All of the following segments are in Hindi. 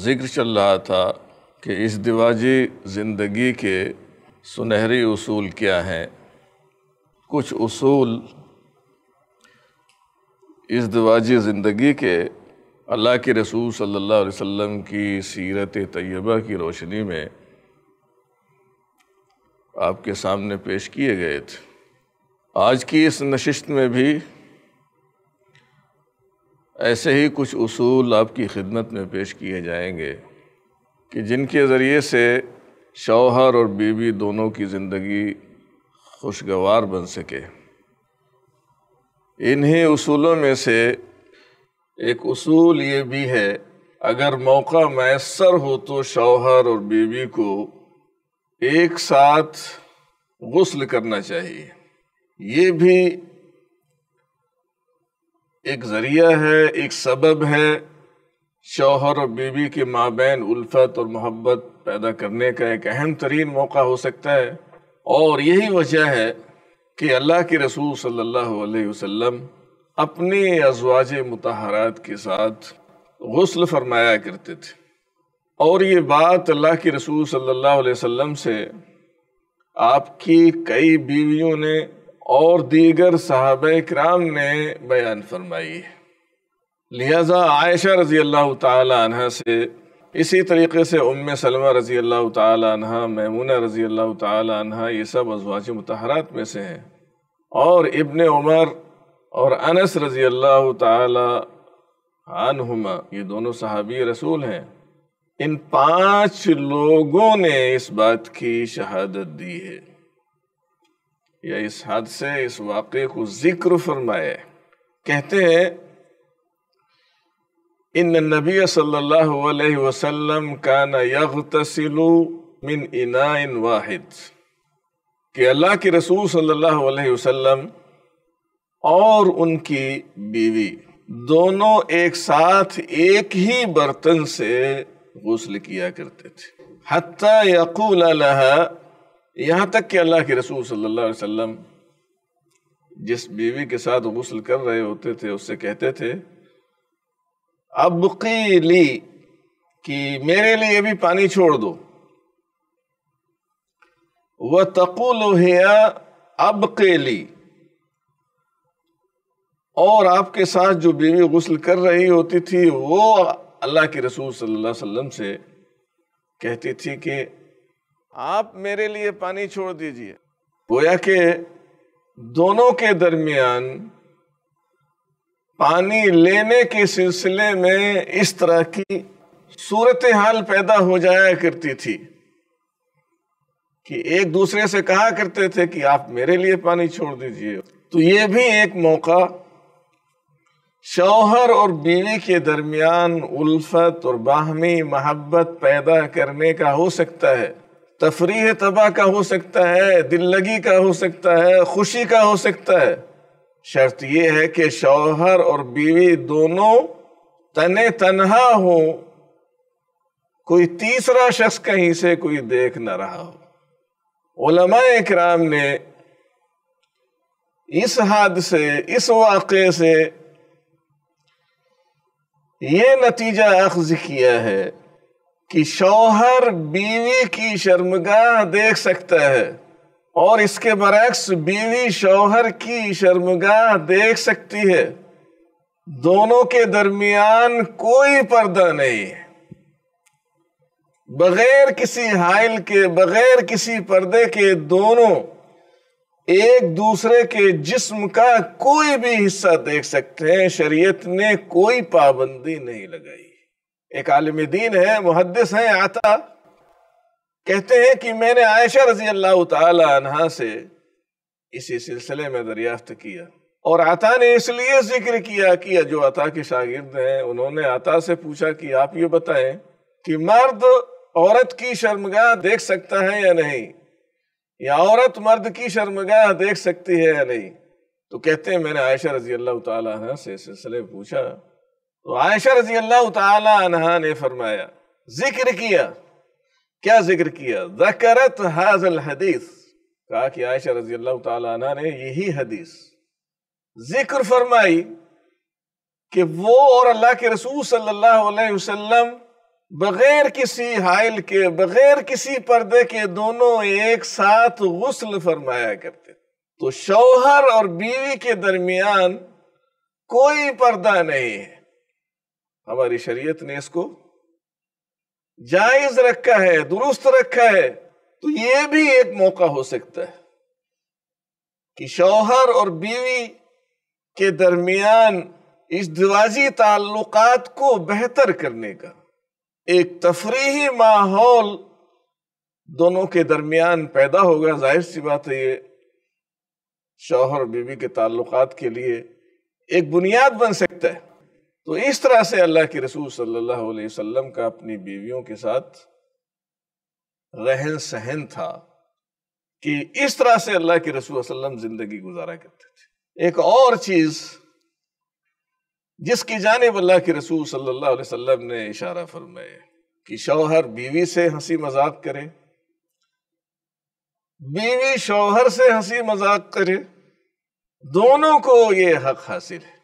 ज़िक्र चल रहा था कि इस दिवाजी ज़िंदगी के सुनहरी उसूल क्या हैं कुछ उसूल इस दिवाजी ज़िंदगी के अल्लाह के रसूल सल्लल्लाहु अलैहि वसल्लम की सीरत तय्यबा की रोशनी में आपके सामने पेश किए गए थे आज की इस नशिस्त में भी ऐसे ही कुछ असूल आपकी खिदमत में पेश किए जाएंगे कि जिनके ज़रिए से शौहर और बीवी दोनों की ज़िंदगी खुशगवार बन सके इन्हीं असूलों में से एक असूल ये भी है अगर मौका मैसर हो तो शौहर और बीवी को एक साथ गस्ल करना चाहिए ये भी एक ज़रिया है एक सबब है शोहर और बीवी के माबेन उल्फत और मोहब्बत पैदा करने का एक अहम तरीन मौका हो सकता है और यही वजह है कि अल्लाह के रसूल सल्लल्लाहु अलैहि वसल्लम अपने अजवाज मतहरात के साथ गसल फरमाया करते थे और ये बात अल्लाह के रसूल सल्लल्लाहु अलैहि वसल्लम से आपकी कई बीवियों ने और दीगर साहब कराम ने बयान फरमाई लिहाजा आयशा रज़ी अल्लाह तह से इसी तरीके से उम सलमा रज़ी अल्लाह तह मैमूना रज़ी अल्लाह तह ये सब अजवाज मतहरात में से हैं और इबन उमर और अनस रज़ी अल्लाह तहुमा ये दोनों सहाबी रसूल हैं इन पांच लोगों ने इस बात की शहादत दी है या इस हादसे इस वाक़े को जिक्र फरमाए कहते हैं इन नबी सल्लल्लाहु अलैहि वसल्लम का कान यगतसिलु मिन इनाइन वाहिद कि अल्लाह के रसूल सल्लल्लाहु अलैहि वसल्लम और उनकी बीवी दोनों एक साथ एक ही बर्तन से गुस्ल किया करते थे हत्ता यकूल लहा यहां तक कि अल्लाह के रसूल सल्लल्लाहु अलैहि वसल्लम जिस बीवी के साथ गसल कर रहे होते थे उससे कहते थे अब ली कि मेरे लिए भी पानी छोड़ दो वह तकुल अब के ली और आपके साथ जो बीवी गसल कर रही होती थी वो अल्लाह के रसूल सल्लल्लाहु अलैहि वसल्लम से कहती थी कि आप मेरे लिए पानी छोड़ दीजिए गोया के दोनों के दरमियान पानी लेने के सिलसिले में इस तरह की सूरत हाल पैदा हो जाया करती थी कि एक दूसरे से कहा करते थे कि आप मेरे लिए पानी छोड़ दीजिए तो ये भी एक मौका शौहर और बीवी के दरमियान उल्फत और बाहमी मोहब्बत पैदा करने का हो सकता है तफरीह तबाह का हो सकता है दिल लगी का हो सकता है खुशी का हो सकता है शर्त यह है कि शौहर और बीवी दोनों तने तनहा हो कोई तीसरा शख्स कहीं से कोई देख ना रहा हो उलमा कराम ने इस हादसे इस वाक़े से ये नतीजा अख्ज किया है कि शौहर बीवी की शर्मगाह देख सकता है और इसके बरक्स बीवी शौहर की शर्मगाह देख सकती है दोनों के दरमियान कोई पर्दा नहीं बगैर किसी हाइल के बगैर किसी पर्दे के दोनों एक दूसरे के जिस्म का कोई भी हिस्सा देख सकते हैं शरीयत ने कोई पाबंदी नहीं लगाई एक आलिम दीन है मुहदस हैं आता कहते हैं कि मैंने आयशा रजी अल्लाह तहा से इसी सिलसिले में दरियाफ्त किया और आता ने इसलिए जिक्र किया कि जो अता के शागिर्द हैं उन्होंने आता से पूछा कि आप ये बताएं कि मर्द औरत की शर्मगाह देख सकता है या नहीं या औरत मर्द की शर्मगाह देख सकती है या नहीं तो कहते हैं मैंने आयशा रजी अल्लाह तहा से सिलसिले पूछा तो आयशा रजी अल्लाह तहा ने फरमाया जिक्र किया क्या जिक्र किया जकरत हाजल हदीस कहा कि आयशा रजी अल्लाह तहा ने यही हदीस जिक्र फरमाई कि वो और अल्लाह के रसूल सल्लल्लाहु अलैहि वसल्लम बगैर किसी हाइल के बगैर किसी पर्दे के दोनों एक साथ गसल फरमाया करते तो शौहर और बीवी के दरमियान कोई पर्दा नहीं है हमारी शरीयत ने इसको जायज रखा है दुरुस्त रखा है तो यह भी एक मौका हो सकता है कि शौहर और बीवी के दरमियान इस दिवाजी ताल्लुकात को बेहतर करने का एक तफरीही माहौल दोनों के दरमियान पैदा होगा जाहिर सी बात है ये शौहर बीवी के ताल्लुकात के लिए एक बुनियाद बन सकता है तो इस तरह से अल्लाह के रसूल सल्लल्लाहु अलैहि वसल्लम का अपनी बीवियों के साथ रहन सहन था कि इस तरह से अल्लाह के रसूल वसल्लम जिंदगी गुजारा करते थे एक और चीज जिसकी जानब अल्लाह के रसूल सल्लल्लाहु अलैहि वसल्लम ने इशारा फरमाया कि शौहर बीवी से हंसी मजाक करे बीवी शौहर से हंसी मजाक करे दोनों को ये हक हासिल है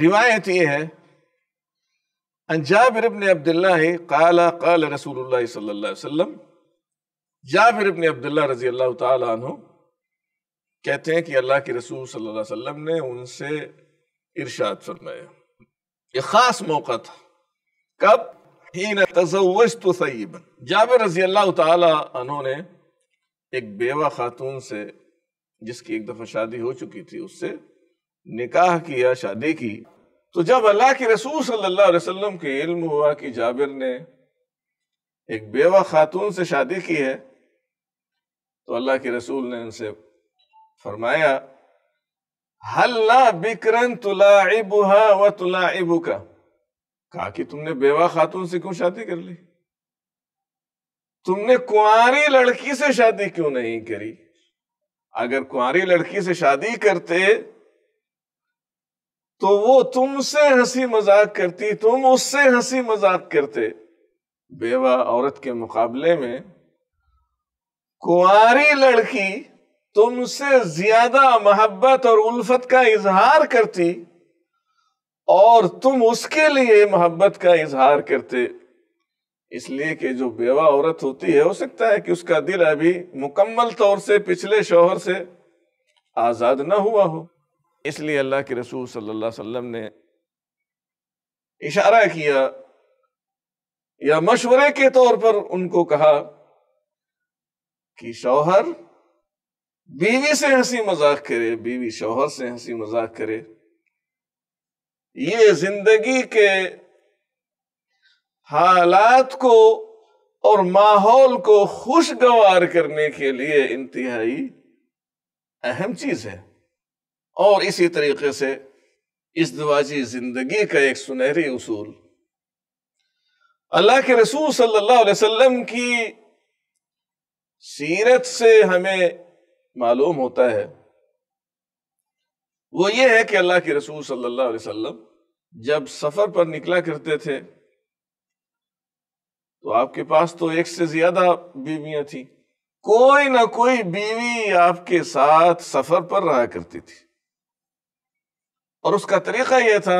रिवायत ये है जाबिर इबन अब्दुल्ला काला काल रसूलुल्लाह सल्लल्लाहु अलैहि वसल्लम जाबिर इब्ने अब्दुल्लाह रजी अल्लाह तआला अनु कहते हैं कि अल्लाह के रसूल सल्लल्लाहु अलैहि वसल्लम ने उनसे इरशाद फरमाया ये ख़ास मौका था कब हीन तजवज तो जाबिर रजी अल्लाह तआला अनु ने एक बेवा खातून से जिसकी एक दफ़ा शादी हो चुकी थी उससे निकाह किया शादी की तो जब अल्लाह के रसूल सल्लल्लाहु अलैहि वसल्लम के इल्म हुआ कि जाबिर ने एक बेवा खातून से शादी की है तो अल्लाह के रसूल ने उनसे फरमाया हल्ला बिकरन इबुहा व तुला का कहा कि तुमने बेवा खातून से क्यों शादी कर ली तुमने कुंवारी लड़की से शादी क्यों नहीं करी अगर कुंवारी लड़की से शादी करते तो वो तुमसे हंसी मजाक करती तुम उससे हंसी मजाक करते बेवा औरत के मुकाबले में कुआरी लड़की तुमसे ज्यादा मोहब्बत और उल्फत का इजहार करती और तुम उसके लिए मोहब्बत का इजहार करते इसलिए कि जो बेवा औरत होती है हो सकता है कि उसका दिल अभी मुकम्मल तौर से पिछले शोहर से आज़ाद ना हुआ हो इसलिए अल्लाह के रसूल सल्लल्लाहु अलैहि वसल्लम ने इशारा किया या मशवरे के तौर पर उनको कहा कि शौहर बीवी से हंसी मजाक करे बीवी शौहर से हंसी मजाक करे ये जिंदगी के हालात को और माहौल को खुशगवार करने के लिए इंतहाई अहम चीज है और इसी तरीके से इस दवाजी जिंदगी का एक सुनहरी उसूल अल्लाह के रसूल सल्लल्लाहु अलैहि वसल्लम की सीरत से हमें मालूम होता है वो ये है कि अल्लाह के रसूल सल्लल्लाहु अलैहि वसल्लम जब सफर पर निकला करते थे तो आपके पास तो एक से ज्यादा बीवियां थी कोई ना कोई बीवी आपके साथ सफर पर रहा करती थी और उसका तरीका यह था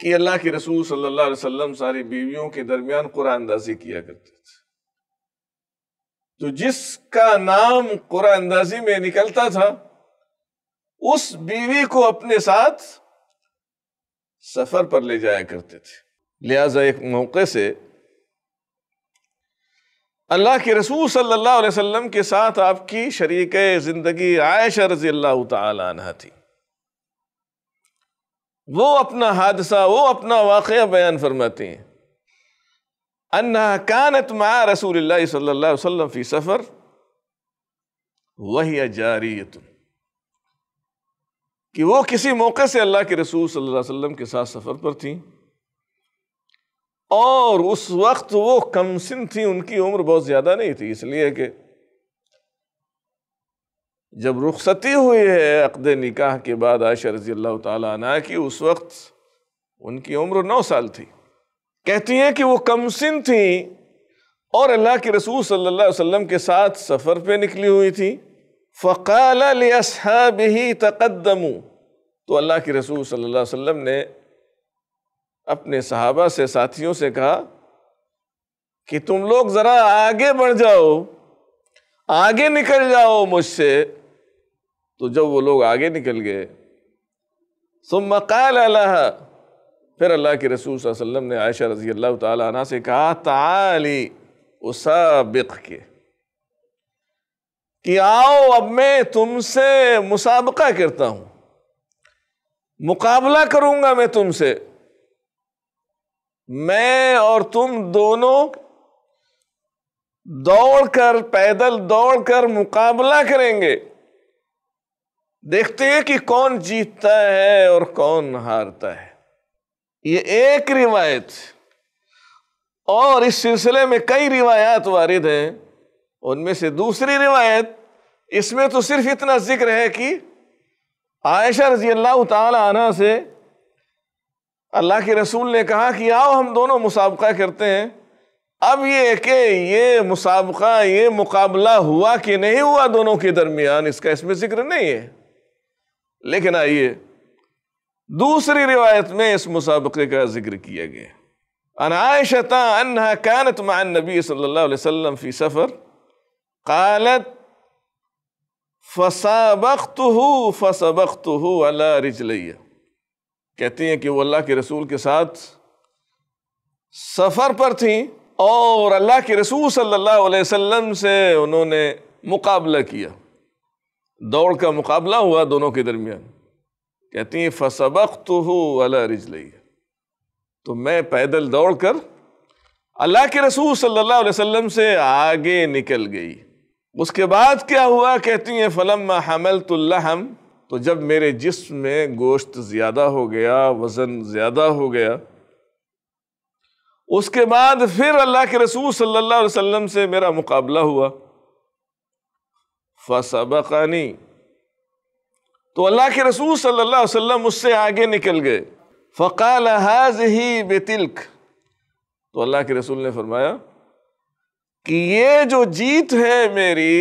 कि अल्लाह के रसूल सल्लल्लाहु अलैहि वसल्लम सारी बीवियों के दरमियान कुरानंदाजी अंदाजी किया करते थे तो जिसका नाम कुरानंदाजी अंदाजी में निकलता था उस बीवी को अपने साथ सफर पर ले जाया करते थे लिहाजा एक मौके से अल्लाह के रसूल सल्लल्लाहु अलैहि वसल्लम के साथ आपकी शरीक ज़िंदगी आयशा रज़ी तह थी वो अपना हादसा वो अपना वाक़ बयान फरमाती हैं अन्ना कानत मा रसूल सल्ला फ़ी सफ़र वही जारियत कि वो किसी मौके से अल्लाह के रसूल सल्लल्लाहु अलैहि वसल्लम के साथ सफ़र पर थी और उस वक्त वो कमसिन थी उनकी उम्र बहुत ज़्यादा नहीं थी इसलिए कि जब रुखसती हुई है अक़द निकाह के बाद आयशा रजी अल्लाह तला की उस वक्त उनकी उम्र नौ साल थी कहती हैं कि वो कमसिन थी और अल्लाह के रसूल सल्लल्लाहु अलैहि वसल्लम के साथ सफ़र पे निकली हुई थी फ़काल ही तकदमू तो अल्लाह के रसूल सल्लल्लाहु अलैहि वसल्लम ने अपने सहाबा से साथियों से कहा कि तुम लोग ज़रा आगे बढ़ जाओ आगे निकल जाओ मुझसे तो जब वो लोग आगे निकल गए सुमकाल अल्लाह फिर अल्लाह के रसूल वसम ने आयशा रजी अल्लाह तला से कहा ताली उसाबिक के कि आओ अब मैं तुमसे मुसाबका करता हूँ मुकाबला करूँगा मैं तुमसे मैं और तुम दोनों दौड़कर पैदल दौड़कर मुकाबला करेंगे देखते हैं कि कौन जीतता है और कौन हारता है ये एक रिवायत और इस सिलसिले में कई रिवायात वारिद हैं उनमें से दूसरी रिवायत इसमें तो सिर्फ इतना जिक्र है कि आयशा रजी अल्लाह तना से अल्लाह के रसूल ने कहा कि आओ हम दोनों मुसाबका करते हैं अब ये कि ये मुसाबका ये मुकाबला हुआ कि नहीं हुआ दोनों के दरमियान इसका इसमें जिक्र नहीं है लेकिन आइए दूसरी रिवायत में इस मुसाबके का जिक्र किया गया अनायशता अनहा कानत मान नबी सल्लल्लाहु अलैहि वसल्लम फ़ी सफ़र कालत फसाबख्त फसबख्त अला कहती हैं कि वो अल्लाह के रसूल के साथ सफ़र पर थी और अल्लाह के रसूल सल्लल्लाहु अलैहि वसल्लम से उन्होंने मुकाबला किया दौड़ का मुकाबला हुआ दोनों के दरमियान कहती हैं फसबक तो हो अला रिजलई तो मैं पैदल दौड़ कर अल्लाह के रसूल सल्लल्लाहु अलैहि वसल्लम से आगे निकल गई उसके बाद क्या हुआ कहती हैं फ़लम हमल हम तो जब मेरे जिस्म में गोश्त ज़्यादा हो गया वज़न ज़्यादा हो गया उसके बाद फिर अल्लाह के रसूल सल्लल्लाहु अलैहि वसल्लम से मेरा मुकाबला हुआ फ़सबकानी तो अल्लाह के रसूल सल्लल्लाहु अलैहि वसल्लम आगे निकल गए फ़काल हाज ही बेतिल्क तो अल्लाह के रसूल ने फरमाया कि ये जो जीत है मेरी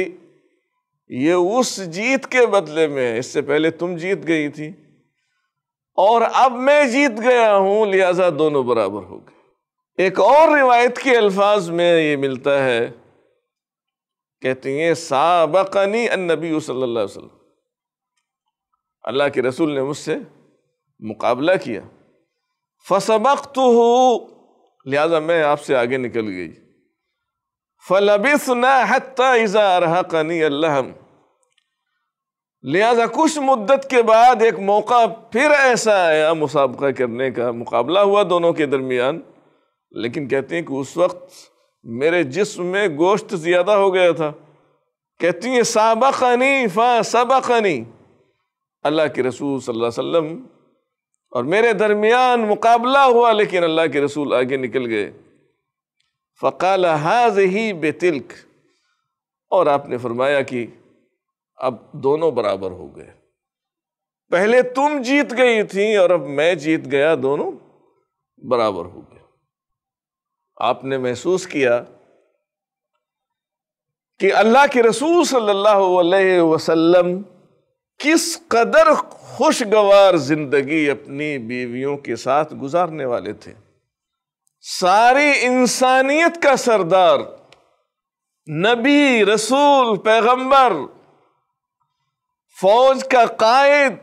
ये उस जीत के बदले में इससे पहले तुम जीत गई थी और अब मैं जीत गया हूँ लिहाजा दोनों बराबर हो गए एक और रिवायत के अल्फाज में ये मिलता है कहती हैं साबकनी नबी सल्ला वसम अल्लाह के रसूल ने मुझसे मुकाबला किया फसबक तो हो लिहाजा मैं आपसे आगे निकल गई फलबिस नज़ा रहा अल्लाह लिहाजा कुछ मुद्दत के बाद एक मौका फिर ऐसा आया मुसाबका करने का मुकाबला हुआ दोनों के दरमियान लेकिन कहते हैं कि उस वक्त मेरे जिस्म में गोश्त ज़्यादा हो गया था कहती हैं नहीं फ़ा नहीं अल्लाह के रसूल सल्लल्लाहु अलैहि वसल्लम और मेरे दरमियान मुकाबला हुआ लेकिन अल्लाह के रसूल आगे निकल गए फ़काल हाज ही बेतिल्क और आपने फरमाया कि अब दोनों बराबर हो गए पहले तुम जीत गई थी और अब मैं जीत गया दोनों बराबर हो गए आपने महसूस किया कि अल्लाह के रसूल सल्लल्लाहु अलैहि वसल्लम किस कदर खुशगवार ज़िंदगी अपनी बीवियों के साथ गुजारने वाले थे सारी इंसानियत का सरदार नबी रसूल पैगंबर फौज का कायद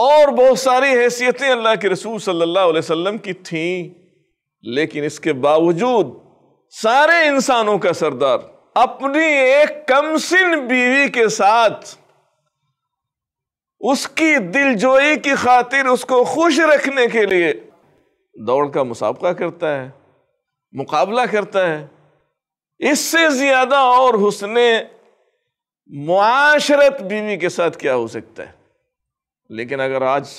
और बहुत सारी हैसियतें अल्लाह के रसूल सल्लल्लाहु अलैहि वसल्लम की थीं लेकिन इसके बावजूद सारे इंसानों का सरदार अपनी एक कमसिन बीवी के साथ उसकी दिलजोई की खातिर उसको खुश रखने के लिए दौड़ का मुसाबका करता है मुकाबला करता है इससे ज़्यादा और हुसने मुआशरत बीवी के साथ क्या हो सकता है लेकिन अगर आज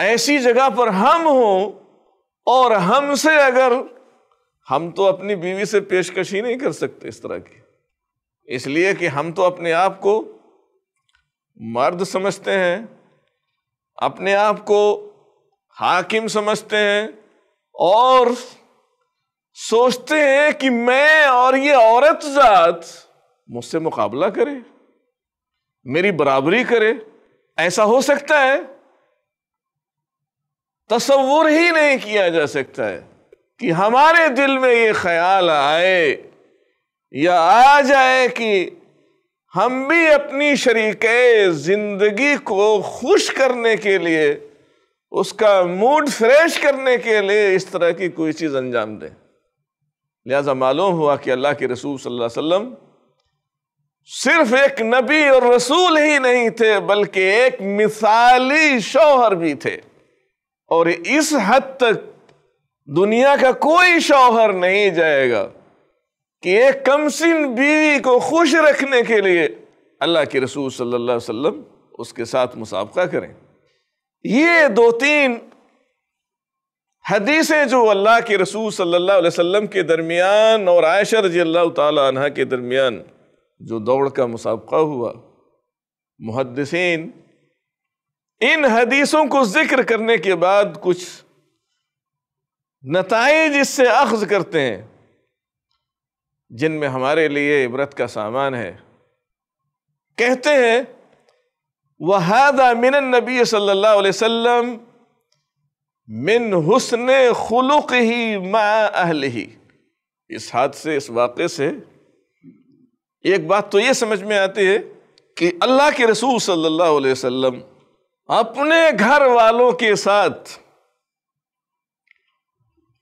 ऐसी जगह पर हम हों और हमसे अगर हम तो अपनी बीवी से पेशकश ही नहीं कर सकते इस तरह की इसलिए कि हम तो अपने आप को मर्द समझते हैं अपने आप को हाकिम समझते हैं और सोचते हैं कि मैं और ये औरत जात मुझसे मुकाबला करे मेरी बराबरी करे ऐसा हो सकता है तस्वुर ही नहीं किया जा सकता है कि हमारे दिल में ये ख्याल आए या आ जाए कि हम भी अपनी शरीक ज़िंदगी को खुश करने के लिए उसका मूड फ्रेश करने के लिए इस तरह की कोई चीज़ अंजाम दें लिहाजा मालूम हुआ कि अल्लाह के रसूल सल्लल्लाहु अलैहि वसल्लम सिर्फ एक नबी और रसूल ही नहीं थे बल्कि एक मिसाली शौहर भी थे और इस हद तक दुनिया का कोई शौहर नहीं जाएगा कि एक कमसिन बीवी को खुश रखने के लिए अल्लाह के रसूल सल्लल्लाहु अलैहि वसल्लम उसके साथ मुसाबका करें ये दो तीन हदीसें जो अल्लाह के रसूल सल्लल्लाहु अलैहि वसल्लम के दरमियान और आयशा रजी अल्लाह तह के दरमियान जो दौड़ का मुसाबका हुआ मुहदसिन इन हदीसों को जिक्र करने के बाद कुछ नतज इससे अख्ज करते हैं जिनमें हमारे लिए इबरत का सामान है कहते हैं वहादा मिन नबी सल्लल्लाहु अलैहि वसल्लम मिन हुसन खुलुक ही मा अहल ही इस से इस वाक़े से एक बात तो ये समझ में आती है कि अल्लाह के रसूल सल्लल्लाहु अलैहि वसल्लम अपने घर वालों के साथ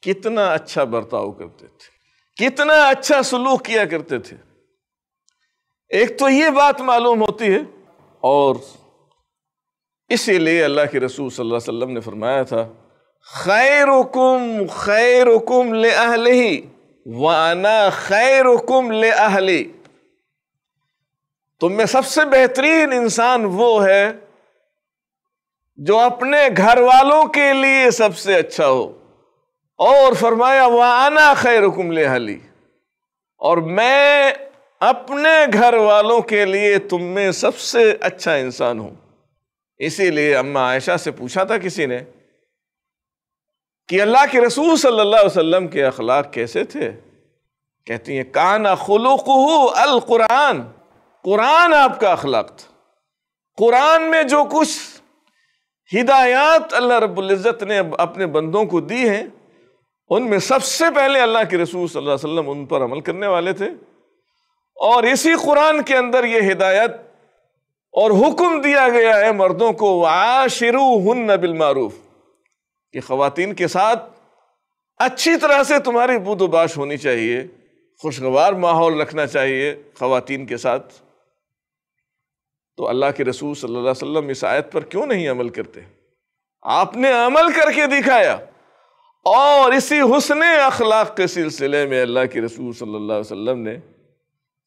कितना अच्छा बर्ताव करते थे कितना अच्छा सलूक किया करते थे एक तो ये बात मालूम होती है और इसीलिए अल्लाह के रसूल सल्लल्लाहु अलैहि वसल्लम ने फरमाया था खैर खैरुकुम ले ही वाना हुकुम ले अहली तुम तो में सबसे बेहतरीन इंसान वो है जो अपने घर वालों के लिए सबसे अच्छा हो और फरमाया वह आना खैर हुकुमल हली और मैं अपने घर वालों के लिए तुम में सबसे अच्छा इंसान हूं इसीलिए अम्मा आयशा से पूछा था किसी ने कि अल्लाह के रसूल सल्लल्लाहु अलैहि वसल्लम के अखलाक कैसे थे कहती हैं कान खलुक अल कुरान कुरान आपका अखलाक था कुरान में जो कुछ हिदायत अल्लाह रबुल्ज़त ने अपने बंदों को दी हैं उनमें सबसे पहले अल्लाह के रसूल सल्लल्लाहु अलैहि वसल्लम उन पर अमल करने वाले थे और इसी कुरान के अंदर ये हिदायत और हुक्म दिया गया है मर्दों को आशिरू हन बिलमारूफ कि ख़वातीन के साथ अच्छी तरह से तुम्हारी बुदोबाश होनी चाहिए खुशगवार माहौल रखना चाहिए ख़वातीन के साथ तो अल्लाह के रसूल सल्लल्लाहु अलैहि वसल्लम इस आयत पर क्यों नहीं अमल करते आपने अमल करके दिखाया और इसी हुसन अखलाक के सिलसिले में अल्लाह के रसूल सल्लल्लाहु अलैहि वसल्लम ने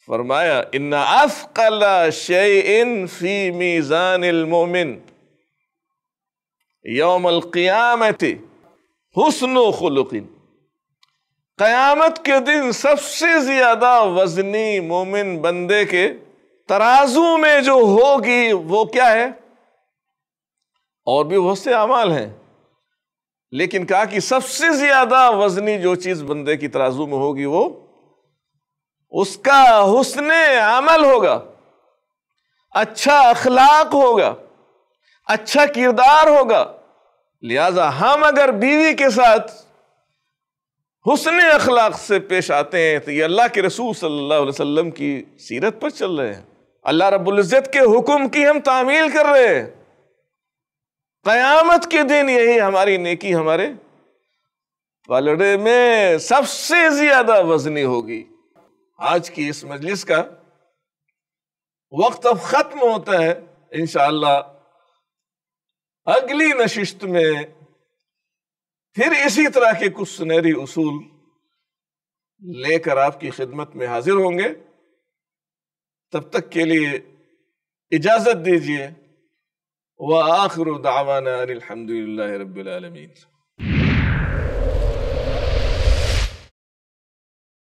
फरमाया इन्ना अफ़ला शैन फ़ी मीज़ानमोमिन यौमक़ियामत क़यामत के दिन सबसे ज़्यादा वज़नी मोमिन बंदे के तराजू में जो होगी वो क्या है और भी बहुत से अमाल हैं लेकिन कहा कि सबसे ज्यादा वजनी जो चीज बंदे की तराजू में होगी वो उसका हुसन अमल होगा अच्छा अखलाक होगा अच्छा किरदार होगा लिहाजा हम अगर बीवी के साथ हुसन अखलाक से पेश आते हैं तो ये अल्लाह के रसूल सल्लल्लाहु अलैहि वसल्लम की सीरत पर चल रहे हैं अल्लाह रब्ज़त के हुक्म की हम तामील कर रहे क़यामत के दिन यही हमारी नेकी हमारे पलड़े में सबसे ज्यादा वजनी होगी आज की इस मजलिस का वक्त अब ख़त्म होता है इन अगली नशिस्त में फिर इसी तरह के कुछ सुनहरी उसूल लेकर आपकी खिदमत में हाजिर होंगे तब तक के लिए इजाज़त दीजिए व आखिर दावाना अलहमदिल्ला रबीन